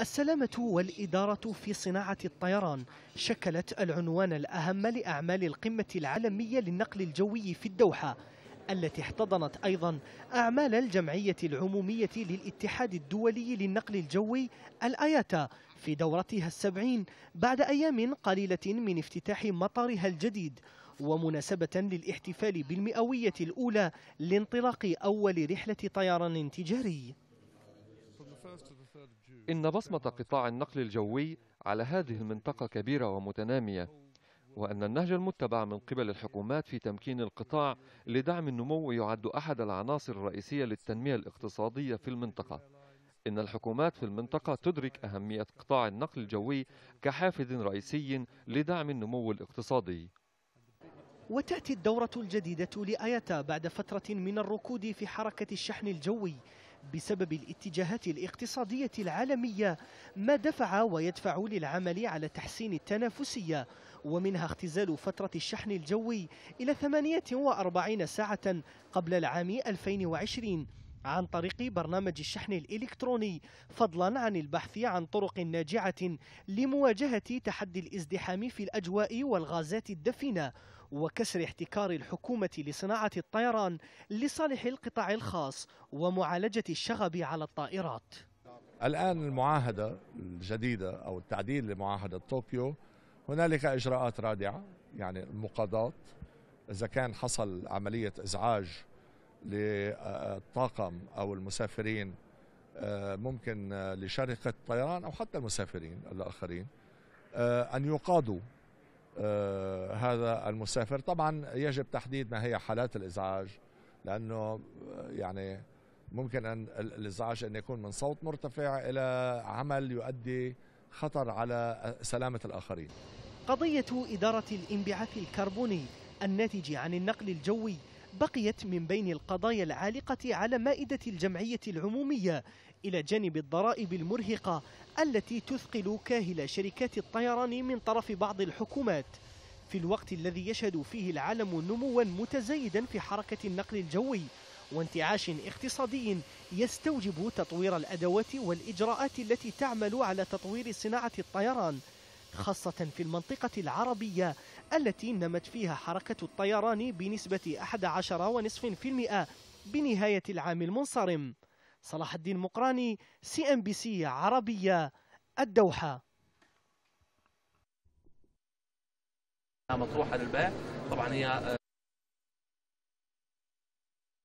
السلامة والإدارة في صناعة الطيران شكلت العنوان الأهم لأعمال القمة العالمية للنقل الجوي في الدوحة التي احتضنت أيضا أعمال الجمعية العمومية للاتحاد الدولي للنقل الجوي الآياتا في دورتها السبعين بعد أيام قليلة من افتتاح مطارها الجديد ومناسبة للاحتفال بالمئوية الأولى لانطلاق أول رحلة طيران تجاري إن بصمة قطاع النقل الجوي على هذه المنطقة كبيرة ومتنامية وأن النهج المتبع من قبل الحكومات في تمكين القطاع لدعم النمو يعد أحد العناصر الرئيسية للتنمية الاقتصادية في المنطقة إن الحكومات في المنطقة تدرك أهمية قطاع النقل الجوي كحافز رئيسي لدعم النمو الاقتصادي وتأتي الدورة الجديدة لآياتا بعد فترة من الركود في حركة الشحن الجوي بسبب الاتجاهات الاقتصادية العالمية ما دفع ويدفع للعمل على تحسين التنافسية ومنها اختزال فترة الشحن الجوي إلى 48 ساعة قبل العام 2020 عن طريق برنامج الشحن الإلكتروني فضلا عن البحث عن طرق ناجعة لمواجهة تحدي الازدحام في الأجواء والغازات الدفنة وكسر احتكار الحكومة لصناعة الطيران لصالح القطاع الخاص ومعالجة الشغب على الطائرات الآن المعاهدة الجديدة أو التعديل لمعاهدة طوكيو هنالك إجراءات رادعة يعني المقاضاة إذا كان حصل عملية إزعاج للطاقم او المسافرين آه، ممكن آه، لشركه الطيران او حتى المسافرين الاخرين آه، ان يقاضوا هذا المسافر طبعا يجب تحديد ما هي حالات الازعاج لانه يعني ممكن ان الازعاج ان يكون من صوت مرتفع الى عمل يؤدي خطر على سلامه الاخرين قضيه اداره الانبعاث الكربوني الناتج عن النقل الجوي بقيت من بين القضايا العالقة على مائدة الجمعية العمومية إلى جانب الضرائب المرهقة التي تثقل كاهل شركات الطيران من طرف بعض الحكومات في الوقت الذي يشهد فيه العالم نموا متزايدا في حركة النقل الجوي وانتعاش اقتصادي يستوجب تطوير الأدوات والإجراءات التي تعمل على تطوير صناعة الطيران خاصة في المنطقة العربية التي نمت فيها حركة الطيران بنسبة 11.5% بنهاية العام المنصرم صلاح الدين مقراني سي ام بي سي عربية الدوحة مطروحه للبيع طبعا هي